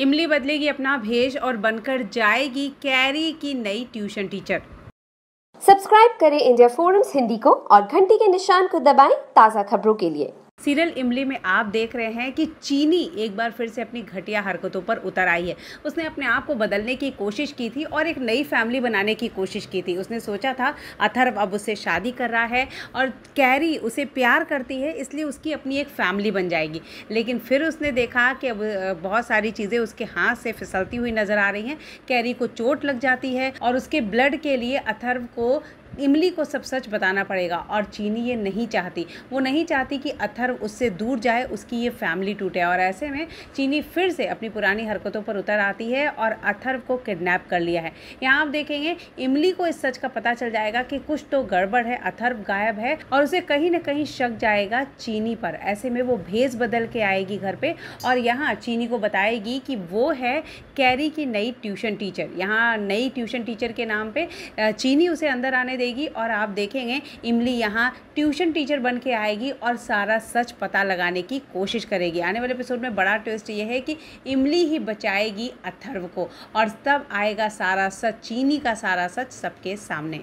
इमली बदलेगी अपना भेज और बनकर जाएगी कैरी की नई ट्यूशन टीचर सब्सक्राइब करें इंडिया फोरम्स हिंदी को और घंटी के निशान को दबाएं ताज़ा खबरों के लिए सीरियल इमली में आप देख रहे हैं कि चीनी एक बार फिर से अपनी घटिया हरकतों पर उतर आई है उसने अपने आप को बदलने की कोशिश की थी और एक नई फैमिली बनाने की कोशिश की थी उसने सोचा था अथर्व अब उससे शादी कर रहा है और कैरी उसे प्यार करती है इसलिए उसकी अपनी एक फैमिली बन जाएगी लेकिन फिर उसने देखा कि अब बहुत सारी चीज़ें उसके हाथ से फिसलती हुई नज़र आ रही हैं कैरी को चोट लग जाती है और उसके ब्लड के लिए अथर्व को इमली को सब सच बताना पड़ेगा और चीनी ये नहीं चाहती वो नहीं चाहती कि अथर्व उससे दूर जाए उसकी ये फैमिली टूटे और ऐसे में चीनी फिर से अपनी पुरानी हरकतों पर उतर आती है और अथर्व को किडनैप कर लिया है यहाँ आप देखेंगे इमली को इस सच का पता चल जाएगा कि कुछ तो गड़बड़ है अथर्व गायब है और उसे कहीं ना कहीं शक जाएगा चीनी पर ऐसे में वो भेज बदल के आएगी घर पर और यहाँ चीनी को बताएगी कि वो है कैरी की नई ट्यूशन टीचर यहाँ नई ट्यूशन टीचर के नाम पर चीनी उसे अंदर आने देगी देगी और आप देखेंगे इमली यहाँ ट्यूशन टीचर बन के आएगी और सारा सच पता लगाने की कोशिश करेगी आने वाले एपिसोड में बड़ा ट्विस्ट यह है कि इमली ही बचाएगी अथर्व को और तब आएगा सारा सच चीनी का सारा सच सबके सामने